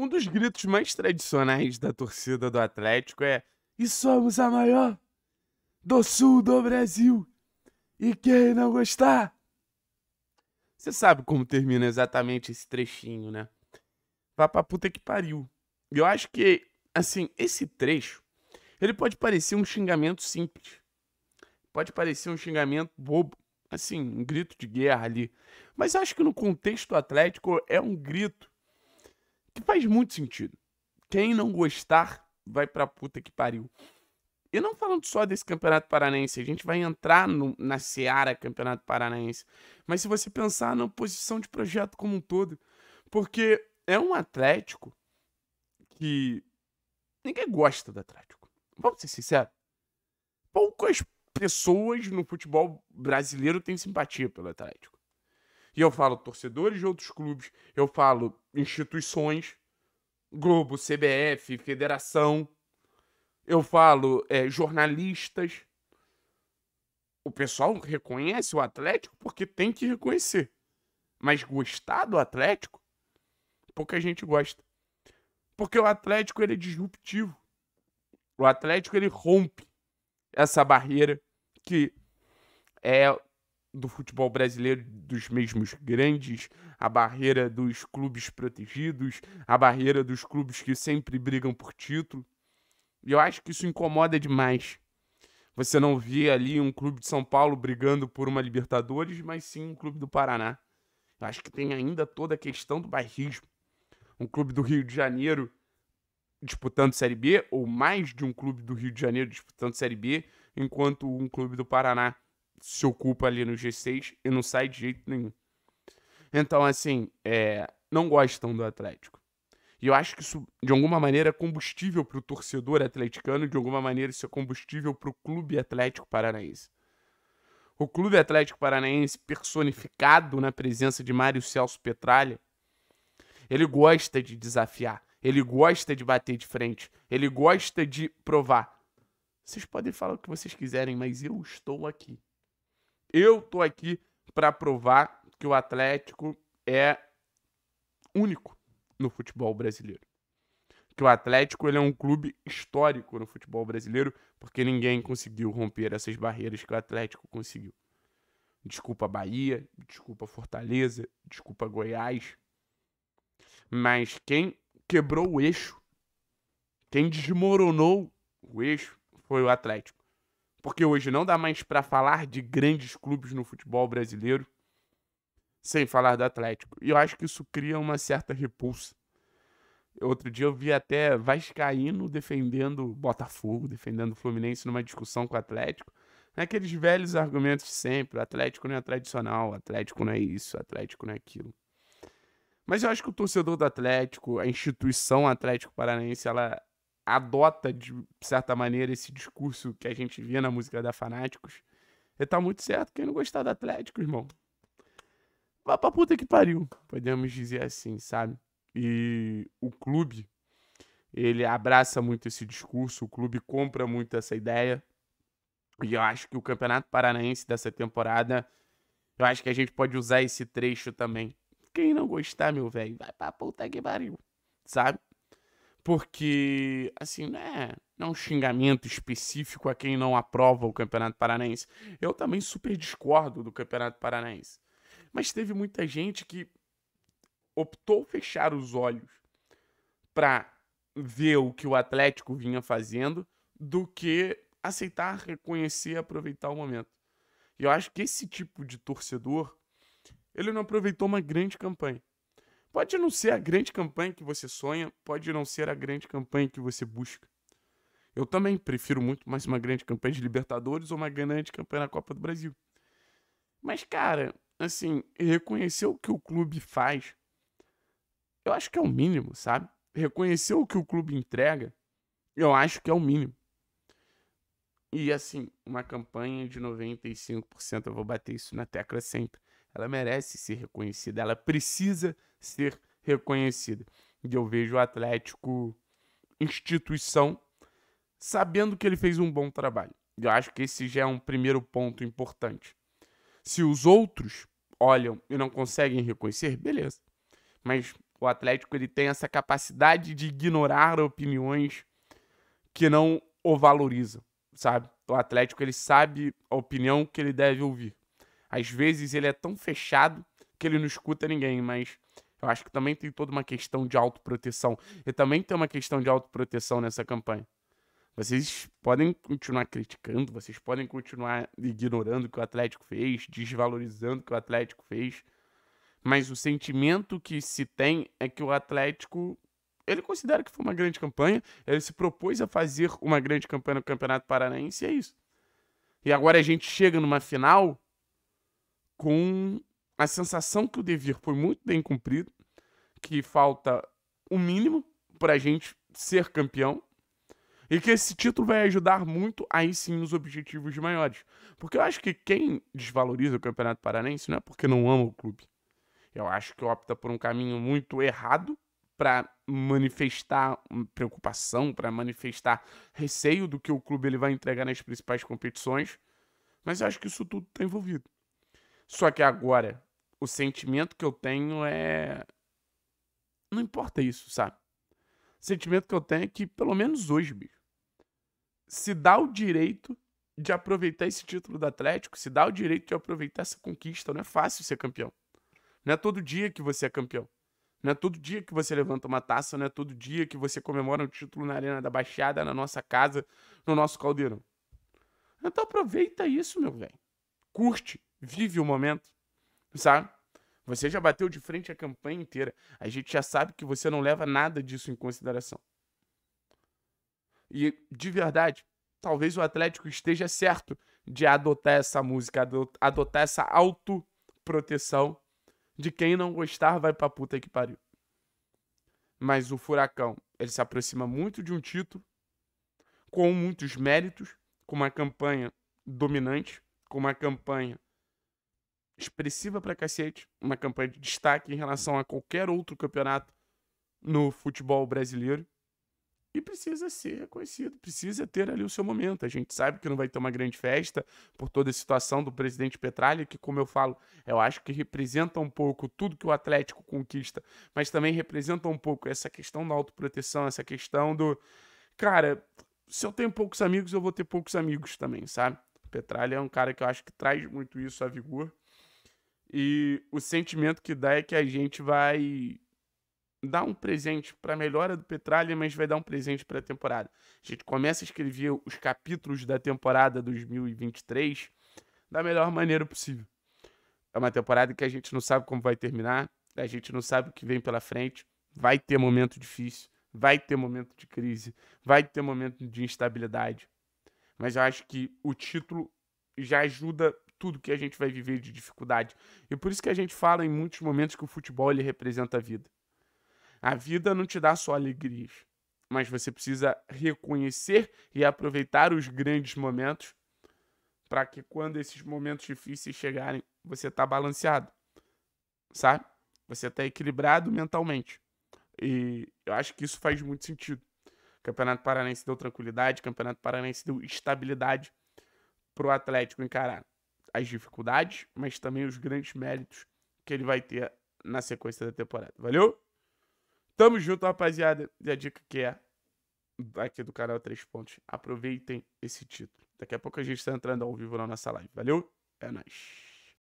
Um dos gritos mais tradicionais da torcida do Atlético é: E somos a maior do sul do Brasil! E quem não gostar? Você sabe como termina exatamente esse trechinho, né? Vá pra puta que pariu. eu acho que, assim, esse trecho, ele pode parecer um xingamento simples. Pode parecer um xingamento bobo. Assim, um grito de guerra ali. Mas acho que no contexto atlético é um grito que faz muito sentido. Quem não gostar vai pra puta que pariu. E não falando só desse Campeonato Paranaense, a gente vai entrar no, na Seara Campeonato Paranaense. Mas se você pensar na posição de projeto como um todo, porque é um Atlético que ninguém gosta do Atlético. Vamos ser sinceros. Poucas pessoas no futebol brasileiro têm simpatia pelo Atlético. E eu falo torcedores de outros clubes, eu falo instituições, Globo, CBF, Federação, eu falo é, jornalistas. O pessoal reconhece o Atlético porque tem que reconhecer. Mas gostar do Atlético, pouca gente gosta. Porque o Atlético ele é disruptivo. O Atlético ele rompe essa barreira que é do futebol brasileiro dos mesmos grandes, a barreira dos clubes protegidos, a barreira dos clubes que sempre brigam por título. E eu acho que isso incomoda demais. Você não vê ali um clube de São Paulo brigando por uma Libertadores, mas sim um clube do Paraná. Eu acho que tem ainda toda a questão do bairrismo. Um clube do Rio de Janeiro disputando Série B, ou mais de um clube do Rio de Janeiro disputando Série B, enquanto um clube do Paraná se ocupa ali no G6 e não sai de jeito nenhum. Então, assim, é, não gostam do Atlético. E eu acho que isso, de alguma maneira, é combustível para o torcedor atleticano, de alguma maneira, isso é combustível para o Clube Atlético Paranaense. O Clube Atlético Paranaense, personificado na presença de Mário Celso Petralha, ele gosta de desafiar, ele gosta de bater de frente, ele gosta de provar. Vocês podem falar o que vocês quiserem, mas eu estou aqui. Eu tô aqui para provar que o Atlético é único no futebol brasileiro. Que o Atlético ele é um clube histórico no futebol brasileiro, porque ninguém conseguiu romper essas barreiras que o Atlético conseguiu. Desculpa Bahia, desculpa Fortaleza, desculpa Goiás. Mas quem quebrou o eixo, quem desmoronou o eixo foi o Atlético porque hoje não dá mais para falar de grandes clubes no futebol brasileiro sem falar do Atlético. E eu acho que isso cria uma certa repulsa. Outro dia eu vi até Vascaíno defendendo Botafogo, defendendo Fluminense numa discussão com o Atlético. aqueles velhos argumentos de sempre: o Atlético não é tradicional, o Atlético não é isso, o Atlético não é aquilo. Mas eu acho que o torcedor do Atlético, a instituição Atlético Paranaense, ela adota, de certa maneira, esse discurso que a gente via na música da Fanáticos. E tá muito certo quem não gostar do Atlético, irmão. Vá pra puta que pariu, podemos dizer assim, sabe? E o clube, ele abraça muito esse discurso, o clube compra muito essa ideia. E eu acho que o Campeonato Paranaense dessa temporada, eu acho que a gente pode usar esse trecho também. Quem não gostar, meu velho, vai pra puta que pariu, sabe? porque, assim, não é, não é um xingamento específico a quem não aprova o Campeonato Paranaense. Eu também super discordo do Campeonato Paranaense. Mas teve muita gente que optou fechar os olhos para ver o que o Atlético vinha fazendo do que aceitar, reconhecer, aproveitar o momento. E eu acho que esse tipo de torcedor, ele não aproveitou uma grande campanha. Pode não ser a grande campanha que você sonha, pode não ser a grande campanha que você busca. Eu também prefiro muito mais uma grande campanha de Libertadores ou uma grande campanha na Copa do Brasil. Mas, cara, assim, reconhecer o que o clube faz, eu acho que é o mínimo, sabe? Reconhecer o que o clube entrega, eu acho que é o mínimo. E, assim, uma campanha de 95%, eu vou bater isso na tecla sempre. Ela merece ser reconhecida, ela precisa ser reconhecida. E eu vejo o Atlético instituição sabendo que ele fez um bom trabalho. Eu acho que esse já é um primeiro ponto importante. Se os outros olham e não conseguem reconhecer, beleza. Mas o Atlético ele tem essa capacidade de ignorar opiniões que não o valorizam, sabe? O Atlético ele sabe a opinião que ele deve ouvir. Às vezes ele é tão fechado que ele não escuta ninguém, mas eu acho que também tem toda uma questão de autoproteção. E também tem uma questão de autoproteção nessa campanha. Vocês podem continuar criticando, vocês podem continuar ignorando o que o Atlético fez, desvalorizando o que o Atlético fez, mas o sentimento que se tem é que o Atlético ele considera que foi uma grande campanha, ele se propôs a fazer uma grande campanha no Campeonato Paranaense e é isso. E agora a gente chega numa final com a sensação que o dever foi muito bem cumprido, que falta o mínimo para a gente ser campeão, e que esse título vai ajudar muito aí sim nos objetivos maiores. Porque eu acho que quem desvaloriza o Campeonato Paranense não é porque não ama o clube. Eu acho que opta por um caminho muito errado para manifestar preocupação, para manifestar receio do que o clube ele vai entregar nas principais competições. Mas eu acho que isso tudo está envolvido. Só que agora, o sentimento que eu tenho é. Não importa isso, sabe? O sentimento que eu tenho é que, pelo menos hoje, bicho, se dá o direito de aproveitar esse título do Atlético, se dá o direito de aproveitar essa conquista. Não é fácil ser campeão. Não é todo dia que você é campeão. Não é todo dia que você levanta uma taça, não é todo dia que você comemora um título na Arena da Baixada, na nossa casa, no nosso caldeirão. Então aproveita isso, meu velho. Curte. Vive o momento, sabe? Você já bateu de frente a campanha inteira. A gente já sabe que você não leva nada disso em consideração. E, de verdade, talvez o Atlético esteja certo de adotar essa música, adotar essa autoproteção de quem não gostar vai pra puta que pariu. Mas o Furacão, ele se aproxima muito de um título, com muitos méritos, com uma campanha dominante, com uma campanha expressiva pra cacete, uma campanha de destaque em relação a qualquer outro campeonato no futebol brasileiro. E precisa ser conhecido, precisa ter ali o seu momento. A gente sabe que não vai ter uma grande festa por toda a situação do presidente Petralha, que, como eu falo, eu acho que representa um pouco tudo que o Atlético conquista, mas também representa um pouco essa questão da autoproteção, essa questão do. Cara, se eu tenho poucos amigos, eu vou ter poucos amigos também, sabe? Petralha é um cara que eu acho que traz muito isso à vigor. E o sentimento que dá é que a gente vai dar um presente para a melhora do Petralha, mas vai dar um presente para a temporada. A gente começa a escrever os capítulos da temporada 2023 da melhor maneira possível. É uma temporada que a gente não sabe como vai terminar, a gente não sabe o que vem pela frente, vai ter momento difícil, vai ter momento de crise, vai ter momento de instabilidade. Mas eu acho que o título já ajuda tudo que a gente vai viver de dificuldade. E por isso que a gente fala em muitos momentos que o futebol ele representa a vida. A vida não te dá só alegrias, mas você precisa reconhecer e aproveitar os grandes momentos para que quando esses momentos difíceis chegarem, você tá balanceado. Sabe? Você tá equilibrado mentalmente. E eu acho que isso faz muito sentido. Campeonato Paranense deu tranquilidade, Campeonato Paranense deu estabilidade pro Atlético encarar as dificuldades, mas também os grandes méritos que ele vai ter na sequência da temporada. Valeu? Tamo junto, rapaziada. E a dica que é aqui do canal Três Pontos. Aproveitem esse título. Daqui a pouco a gente está entrando ao vivo na nossa live. Valeu? É nóis.